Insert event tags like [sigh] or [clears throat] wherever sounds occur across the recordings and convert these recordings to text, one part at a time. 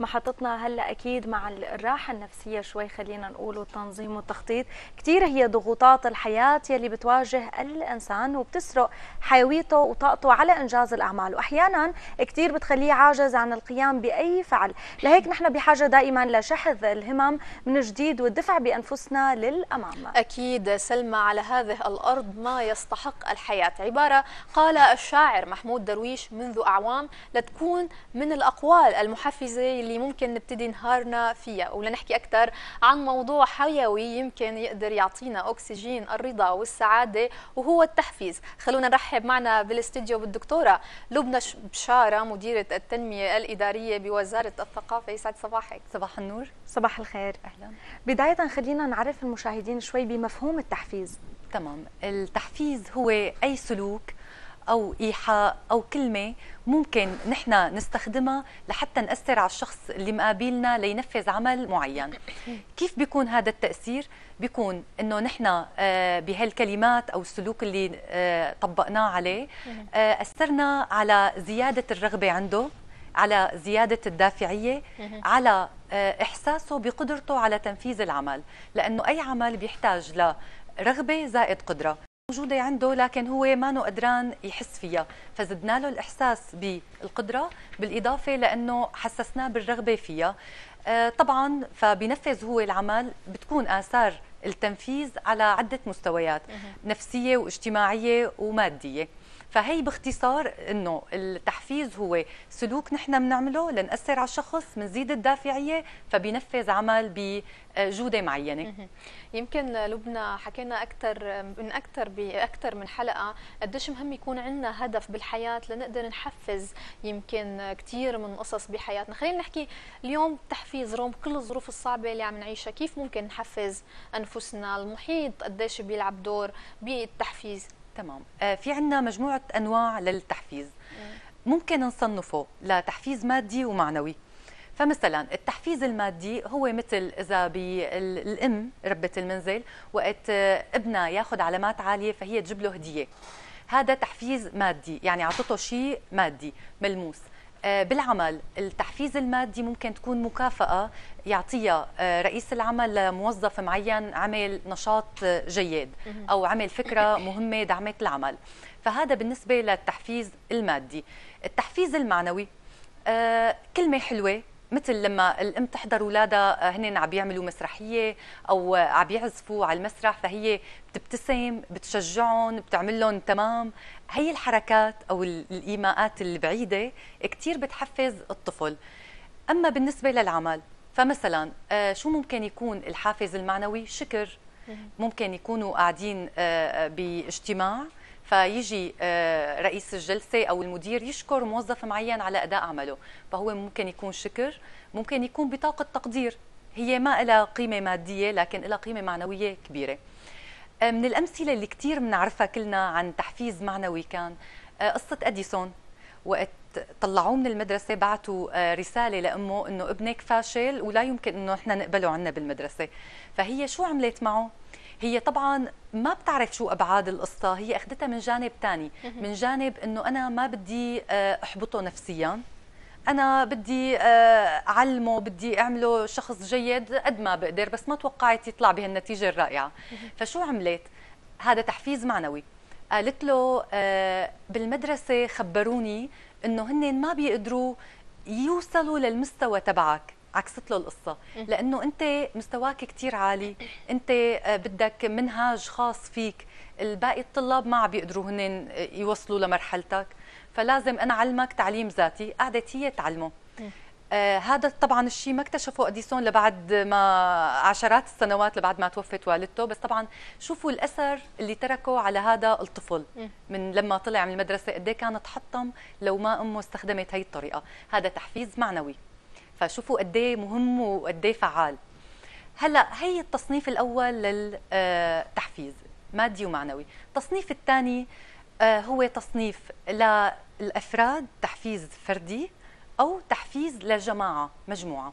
محطتنا هلا اكيد مع الراحه النفسيه شوي خلينا نقول والتنظيم والتخطيط كثير هي ضغوطات الحياه يلي بتواجه الانسان وبتسرق حيويته وطاقته على انجاز الاعمال واحيانا كثير بتخليه عاجز عن القيام باي فعل لهيك نحن بحاجه دائما لشحذ الهمم من جديد والدفع بانفسنا للامام اكيد سلمى على هذه الارض ما يستحق الحياه عباره قال الشاعر محمود درويش منذ اعوام لتكون من الاقوال المحفزه اللي ممكن نبتدي نهارنا فيها ولنحكي أكثر عن موضوع حيوي يمكن يقدر يعطينا أكسجين الرضا والسعادة وهو التحفيز خلونا نرحب معنا بالاستديو بالدكتورة لبنى بشارة مديرة التنمية الإدارية بوزارة الثقافة يسعد صباحك صباح النور صباح الخير أهلا بداية خلينا نعرف المشاهدين شوي بمفهوم التحفيز تمام التحفيز هو أي سلوك او ايحاء او كلمه ممكن نحن نستخدمها لحتى ناثر على الشخص اللي مقابلنا لينفذ عمل معين كيف بيكون هذا التاثير بيكون انه نحن آه، بهالكلمات او السلوك اللي آه، طبقناه عليه آه، اثرنا على زياده الرغبه عنده على زيادة الدافعية على إحساسه بقدرته على تنفيذ العمل لأنه أي عمل بيحتاج لرغبة زائد قدرة موجودة عنده لكن هو ما قدران يحس فيها فزدنا له الإحساس بالقدرة بالإضافة لأنه حسسناه بالرغبة فيها آه، طبعا فبينفذ هو العمل بتكون آثار التنفيذ على عدة مستويات نفسية واجتماعية ومادية فهي باختصار انه التحفيز هو سلوك نحن بنعمله لنأثر على الشخص بنزيد الدافعيه فبينفذ عمل بجوده معينه يمكن لبنى حكينا اكثر من اكثر باكثر من حلقه قديش مهم يكون عندنا هدف بالحياه لنقدر نحفز يمكن كثير من قصص بحياتنا خلينا نحكي اليوم التحفيز رغم كل الظروف الصعبه اللي عم نعيشها كيف ممكن نحفز انفسنا المحيط قديش بيلعب دور بالتحفيز تمام آه، في عندنا مجموعه انواع للتحفيز ممكن نصنفه لتحفيز مادي ومعنوي فمثلا التحفيز المادي هو مثل اذا بالام ربة المنزل وقت آه، ابنها ياخذ علامات عاليه فهي تجيب له هديه هذا تحفيز مادي يعني اعطته شيء مادي ملموس آه، بالعمل التحفيز المادي ممكن تكون مكافأة يعطيها آه، رئيس العمل لموظف معين عمل نشاط آه، جيد أو عمل فكرة [coughs] مهمة دعمت العمل فهذا بالنسبة للتحفيز المادي التحفيز المعنوي كلمة حلوة مثل لما الام تحضر اولادها آه، هن عم بيعملوا مسرحيه او آه، عم بيعزفوا على المسرح فهي بتبتسم بتشجعهم بتعمل لهم تمام هي الحركات او الايماءات البعيده كثير بتحفز الطفل اما بالنسبه للعمل فمثلا آه، شو ممكن يكون الحافز المعنوي شكر ممكن يكونوا قاعدين باجتماع فيجي آه، رئيس الجلسه او المدير يشكر موظف معين على اداء عمله فهو ممكن يكون شكر ممكن يكون بطاقه تقدير هي ما لها قيمه ماديه لكن لها قيمه معنويه كبيره آه، من الامثله اللي كثير بنعرفها كلنا عن تحفيز معنوي كان آه، قصه اديسون وقت طلعوه من المدرسه بعثوا رساله لامه انه ابنك فاشل ولا يمكن انه احنا نقبله عنا بالمدرسه فهي شو عملت معه هي طبعا ما بتعرف شو ابعاد القصه هي اخذتها من جانب ثاني من جانب انه انا ما بدي آه، احبطه نفسيا انا بدي آه، اعلمه بدي اعمله شخص جيد قد ما بقدر بس ما توقعت يطلع بهالنتيجه الرائعه فشو عملت هذا تحفيز معنوي قالت له آه، بالمدرسه خبروني انه هن ما بيقدروا يوصلوا للمستوى تبعك عكست له القصه لانه انت مستواك كثير عالي انت آه، بدك منهاج خاص فيك الباقي الطلاب ما عم بيقدروا هن آه، يوصلوا لمرحلتك فلازم انا علمك تعليم ذاتي قعدت هي تعلمه آه هذا طبعا الشيء ما اكتشفه اديسون لبعد ما عشرات السنوات لبعد ما توفت والدته بس طبعا شوفوا الاثر اللي تركه على هذا الطفل من لما طلع من المدرسه قد إيه كان تحطم لو ما امه استخدمت هي الطريقه هذا تحفيز معنوي فشوفوا قد ايه مهم وقد ايه فعال هلا هي التصنيف الاول للتحفيز مادي ومعنوي التصنيف الثاني آه، هو تصنيف للافراد تحفيز فردي او تحفيز لجماعه مجموعه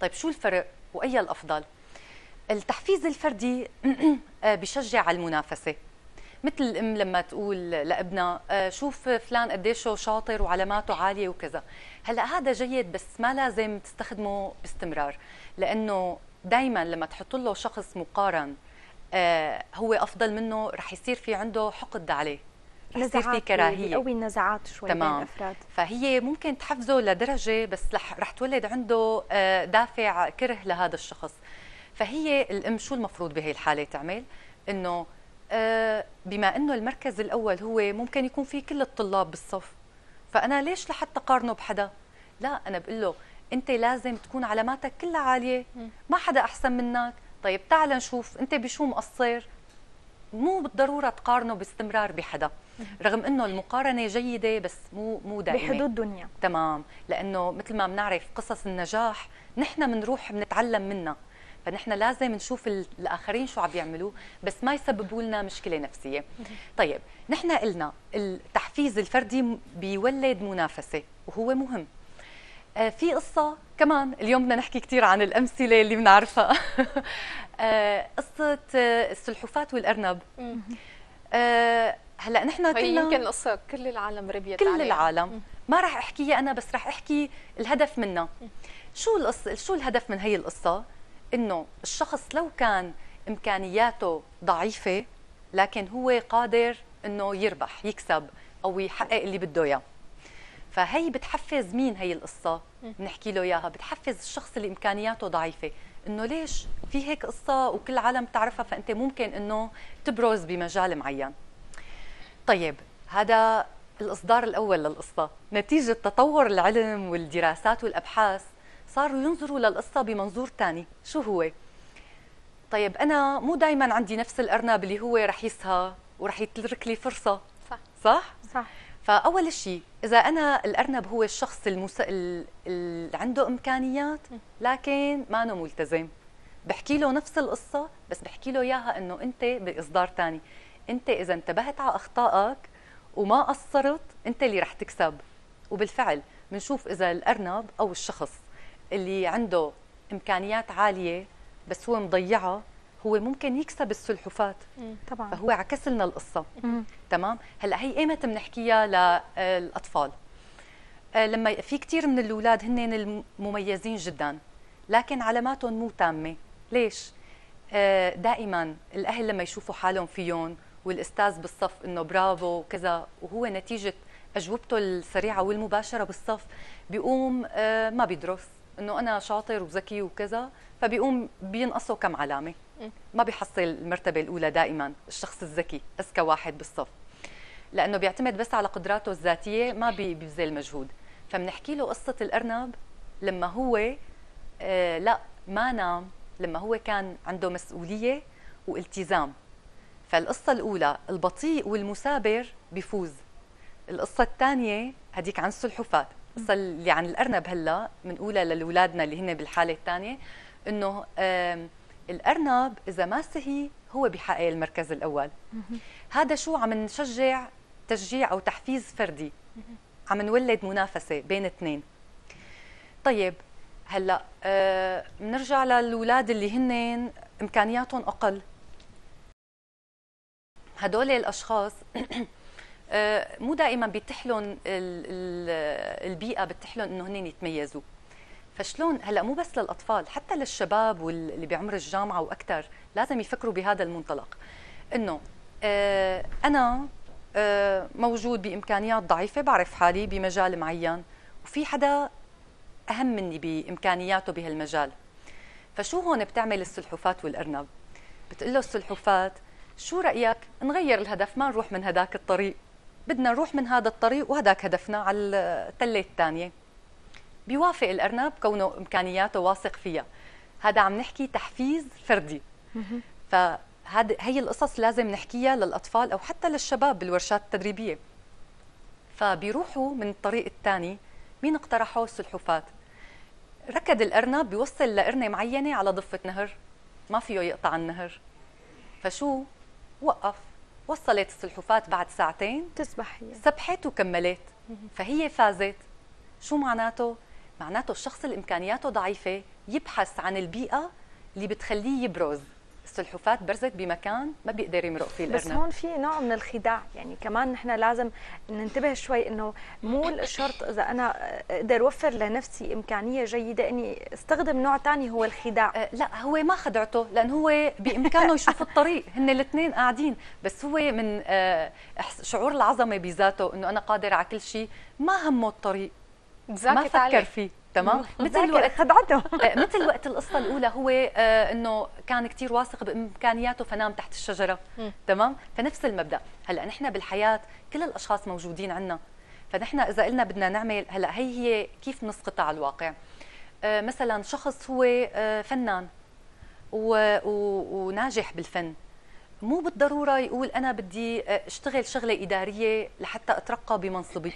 طيب شو الفرق واي الافضل التحفيز الفردي [clears throat] آه، بشجع على المنافسه مثل الام لما تقول لابنها آه، شوف فلان قديش شاطر وعلاماته عاليه وكذا هلا هذا جيد بس ما لازم تستخدمه باستمرار لانه دائما لما تحط له شخص مقارن آه، هو افضل منه رح يصير في عنده حقد عليه رح يصير في كراهيه بيقوي النزاعات شوي تمام. بين الافراد فهي ممكن تحفزه لدرجه بس رح تولد عنده آه، دافع كره لهذا الشخص فهي الام شو المفروض بهي الحاله تعمل انه آه، بما انه المركز الاول هو ممكن يكون فيه كل الطلاب بالصف فانا ليش لحتى قارنه بحدا لا انا بقول له انت لازم تكون علاماتك كلها عاليه ما حدا احسن منك طيب تعال نشوف انت بشو مقصر مو بالضروره تقارنه باستمرار بحدا رغم انه المقارنه جيده بس مو مو دائمه بحدود دنيا تمام لانه مثل ما بنعرف قصص النجاح نحن بنروح بنتعلم منها فنحن لازم نشوف الاخرين شو عم يعملوا بس ما يسببوا لنا مشكله نفسيه طيب نحن قلنا التحفيز الفردي بيولد منافسه وهو مهم آه، في قصه كمان اليوم بدنا نحكي كثير عن الامثله اللي بنعرفها [laughs] آه، قصه آه، السلحفات والارنب هلا نحن كلنا يمكن قصه كل العالم ربيت كل عليها. العالم ما راح احكيها انا بس راح احكي الهدف منها شو القصه شو الهدف من هي القصه انه الشخص لو كان امكانياته ضعيفه لكن هو قادر انه يربح يكسب او يحقق اللي بده اياه فهي بتحفز مين هي القصه بنحكي له اياها بتحفز الشخص اللي امكانياته ضعيفه انه ليش في هيك قصه وكل العالم بتعرفها فانت ممكن انه تبرز بمجال معين طيب هذا الاصدار الاول للقصه نتيجه تطور العلم والدراسات والابحاث صاروا ينظروا للقصة بمنظور تاني شو هو؟ طيب أنا مو دايما عندي نفس الأرنب اللي هو رح يسهى ورح يترك لي فرصة صح صح؟ صح فأول شيء إذا أنا الأرنب هو الشخص المس... اللي عنده إمكانيات لكن ما أنا ملتزم بحكي له نفس القصة بس بحكي له إياها إنه أنت بإصدار تاني أنت إذا انتبهت على أخطائك وما قصرت أنت اللي رح تكسب وبالفعل بنشوف إذا الأرنب أو الشخص اللي عنده امكانيات عاليه بس هو مضيعها هو ممكن يكسب السلحفات طبعا فهو عكس لنا القصه مم. تمام هلا هي ايمتى بنحكيها للاطفال آه، لما في كثير من الاولاد هن المميزين جدا لكن علاماتهم مو تامه ليش آه، دائما الاهل لما يشوفوا حالهم فيهم والاستاذ بالصف انه برافو وكذا وهو نتيجه اجوبته السريعه والمباشره بالصف بيقوم آه، ما بيدرس انه انا شاطر وذكي وكذا فبيقوم بينقصه كم علامه ما بيحصل المرتبه الاولى دائما الشخص الذكي اذكى واحد بالصف لانه بيعتمد بس على قدراته الذاتيه ما بيبذل مجهود فبنحكي له قصه الارنب لما هو آه لا ما نام لما هو كان عنده مسؤوليه والتزام فالقصه الاولى البطيء والمثابر بيفوز القصه الثانيه هديك عن السلحفاه القصه اللي عن الارنب هلا بنقولها لاولادنا اللي هن بالحاله الثانيه انه الارنب اذا ما سهي هو بحقق المركز الاول هذا شو عم نشجع تشجيع او تحفيز فردي عم نولد منافسه بين اثنين طيب هلا بنرجع أه للاولاد اللي هن امكانياتهم اقل هدول الاشخاص آه، مو دائما بيتيح لهم البيئه بتحلن لهم انه هن يتميزوا فشلون هلا مو بس للاطفال حتى للشباب واللي بعمر الجامعه واكثر لازم يفكروا بهذا المنطلق انه آه، انا آه، موجود بامكانيات ضعيفه بعرف حالي بمجال معين وفي حدا اهم مني بامكانياته بهالمجال فشو هون بتعمل السلحفات والارنب بتقول له السلحفات شو رايك نغير الهدف ما نروح من هداك الطريق بدنا نروح من هذا الطريق وهذاك هدفنا على التله الثانيه بيوافق الارنب كونه امكانياته واثق فيها هذا عم نحكي تحفيز فردي فهذه هي القصص لازم نحكيها للاطفال او حتى للشباب بالورشات التدريبيه فبيروحوا من الطريق الثاني مين اقترحه السلحفات ركض الارنب بيوصل لقرنه معينه على ضفه نهر ما فيه يقطع النهر فشو وقف وصلت السلحفاة بعد ساعتين تسبح هي سبحت وكملت فهي فازت شو معناته؟ معناته الشخص اللي امكانياته ضعيفه يبحث عن البيئه اللي بتخليه يبرز السلحفاة برزت بمكان ما بيقدر يمرق فيه الارنب بس هون في نوع من الخداع يعني كمان نحن لازم ننتبه شوي انه مو الشرط اذا انا اقدر اوفر لنفسي امكانيه جيده اني استخدم نوع ثاني هو الخداع أه لا هو ما خدعته لان هو بامكانه يشوف الطريق [laughs] هن الاثنين قاعدين بس هو من أه شعور العظمه بذاته انه انا قادر على كل شيء ما همه الطريق ما فكر فيه تمام [laughs] مثل وقت خدعته [laughs] إيه، مثل وقت القصه الاولى هو آه، انه كان كثير واثق بامكانياته فنام تحت الشجره تمام فنفس المبدا هلا نحن بالحياه كل الاشخاص موجودين عندنا فنحن اذا قلنا بدنا نعمل هلا هي هي كيف نسقطها على الواقع آه، مثلا شخص هو آه، فنان وناجح بالفن مو بالضروره يقول انا بدي اشتغل شغله اداريه لحتى اترقى بمنصبي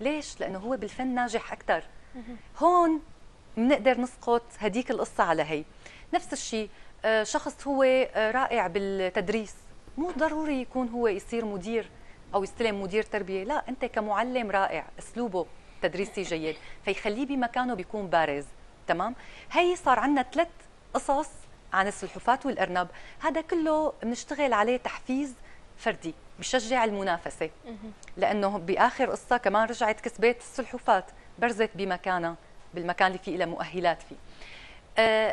ليش لانه هو بالفن ناجح اكثر هون بنقدر نسقط هديك القصه على هي نفس الشيء آه، شخص هو آه، رائع بالتدريس مو ضروري يكون هو يصير مدير او يستلم مدير تربيه لا انت كمعلم رائع اسلوبه تدريسي جيد فيخليه بمكانه بيكون بارز تمام هي صار عندنا ثلاث قصص عن السلحفات والارنب هذا كله بنشتغل عليه تحفيز فردي بشجع المنافسه لانه باخر قصه كمان رجعت كسبت السلحفات برزت بمكانها بالمكان اللي فيه لها مؤهلات فيه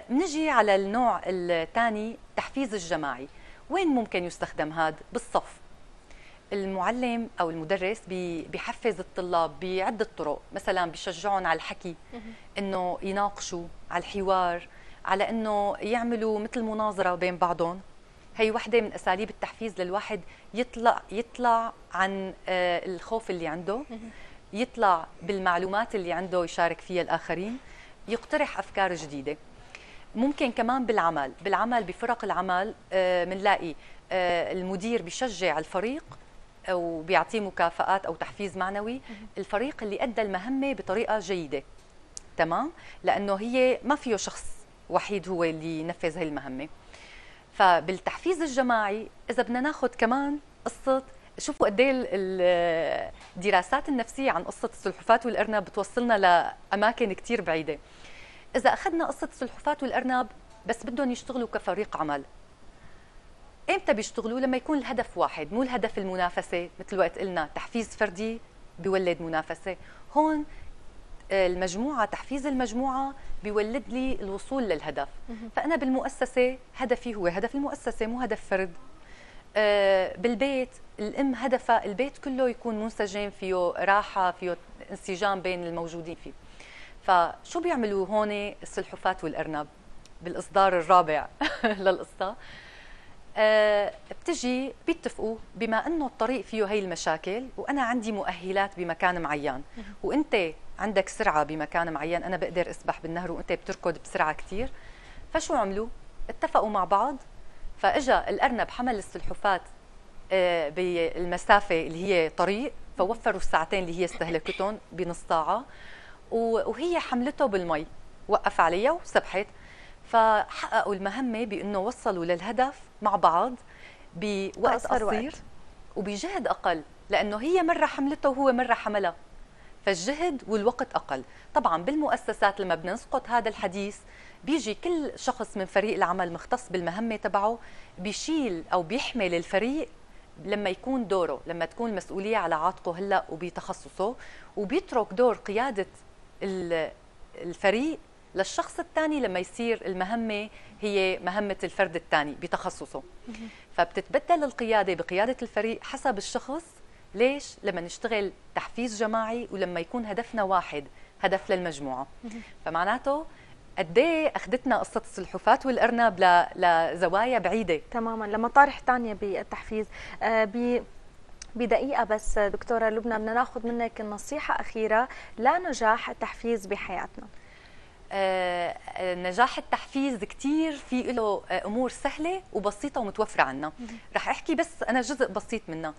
بنجي آه، على النوع الثاني التحفيز الجماعي وين ممكن يستخدم هذا بالصف المعلم او المدرس بيحفز الطلاب بعده طرق مثلا بيشجعهم على الحكي انه يناقشوا على الحوار على انه يعملوا مثل مناظره بين بعضهم هي وحده من اساليب التحفيز للواحد يطلع يطلع عن آه، الخوف اللي عنده يطلع بالمعلومات اللي عنده يشارك فيها الآخرين يقترح أفكار جديدة ممكن كمان بالعمل بالعمل بفرق العمل آه، منلاقي آه، المدير بيشجع الفريق آه، وبيعطيه مكافآت أو تحفيز معنوي الفريق اللي أدى المهمة بطريقة جيدة تمام لأنه هي ما فيه شخص وحيد هو اللي نفذ هاي المهمة فبالتحفيز الجماعي إذا بدنا ناخذ كمان قصة شوفوا قد ايه الدراسات النفسيه عن قصه السلحفات والارنب بتوصلنا لاماكن كثير بعيده اذا اخذنا قصه السلحفات والارنب بس بدهم يشتغلوا كفريق عمل امتى بيشتغلوا لما يكون الهدف واحد مو الهدف المنافسه مثل وقت قلنا تحفيز فردي بيولد منافسه هون آه، المجموعه تحفيز المجموعه بيولد لي الوصول للهدف فانا بالمؤسسه هدفي هو هدف المؤسسه مو هدف فرد آه، بالبيت الام هدفها البيت كله يكون منسجم فيه راحه فيه انسجام بين الموجودين فيه فشو بيعملوا هون السلحفات والارنب بالاصدار الرابع [laughs] للقصه أه بتجي بيتفقوا بما انه الطريق فيه هي المشاكل وانا عندي مؤهلات بمكان معين وانت عندك سرعه بمكان معين انا بقدر اسبح بالنهر وانت بتركض بسرعه كثير فشو عملوا اتفقوا مع بعض فاجا الارنب حمل السلحفات آه، بالمسافه اللي هي طريق فوفروا الساعتين اللي هي استهلكتهم بنص ساعه وهي حملته بالمي وقف عليها وسبحت فحققوا المهمه بانه وصلوا للهدف مع بعض بوقت قصير وبجهد اقل لانه هي مره حملته وهو مره حملها فالجهد والوقت أقل طبعا بالمؤسسات لما بدنا نسقط هذا الحديث بيجي كل شخص من فريق العمل مختص بالمهمة تبعه بيشيل أو بيحمل الفريق لما يكون دوره لما تكون المسؤولية على عاتقه هلأ وبتخصصه وبيترك دور قيادة الفريق للشخص الثاني لما يصير المهمة هي مهمة الفرد الثاني بتخصصه فبتتبدل القيادة بقيادة الفريق حسب الشخص ليش لما نشتغل تحفيز جماعي ولما يكون هدفنا واحد هدف للمجموعه فمعناته قد ايه اخذتنا قصه السلحفاه والارنب لزوايا بعيده تماما لمطارح ثانيه بالتحفيز آه، ب... بدقيقة بس دكتورة لبنى بدنا ناخذ منك النصيحة أخيرة لنجاح التحفيز بحياتنا. آه، آه، نجاح التحفيز كثير في له امور سهله وبسيطه ومتوفره عنا رح احكي بس انا جزء بسيط منها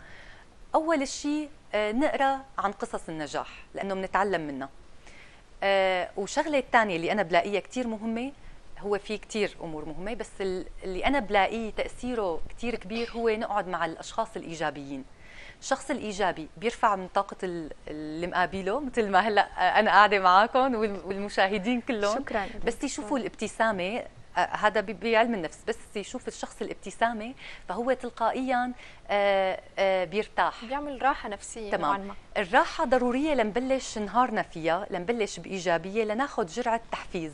اول شيء آه، نقرا عن قصص النجاح لانه بنتعلم منها آه، وشغله الثانيه اللي انا بلاقيها كثير مهمه هو في كثير امور مهمه بس اللي انا بلاقيه تاثيره كثير كبير هو نقعد مع الاشخاص الايجابيين الشخص الايجابي بيرفع من طاقه اللي مقابله مثل ما هلا آه، انا قاعده معكم والمشاهدين كلهم شكرا بس تشوفوا الابتسامه آه، هذا بعلم النفس بس يشوف الشخص الابتسامه فهو تلقائيا آه، آه، بيرتاح بيعمل راحه نفسيه تمام نوعاً الراحه ضروريه لنبلش نهارنا فيها لنبلش بايجابيه لناخذ جرعه تحفيز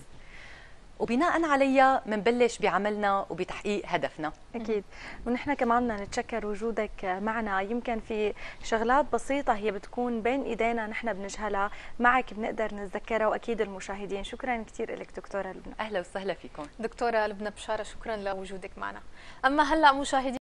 وبناء عليها منبلش بعملنا وبتحقيق هدفنا اكيد ونحن كمان بدنا نتشكر وجودك معنا يمكن في شغلات بسيطه هي بتكون بين ايدينا نحن بنجهلها معك بنقدر نتذكرها واكيد المشاهدين شكرا كثير لك دكتوره لبنى اهلا وسهلا فيكم دكتوره لبنى بشاره شكرا لوجودك معنا اما هلا مشاهدين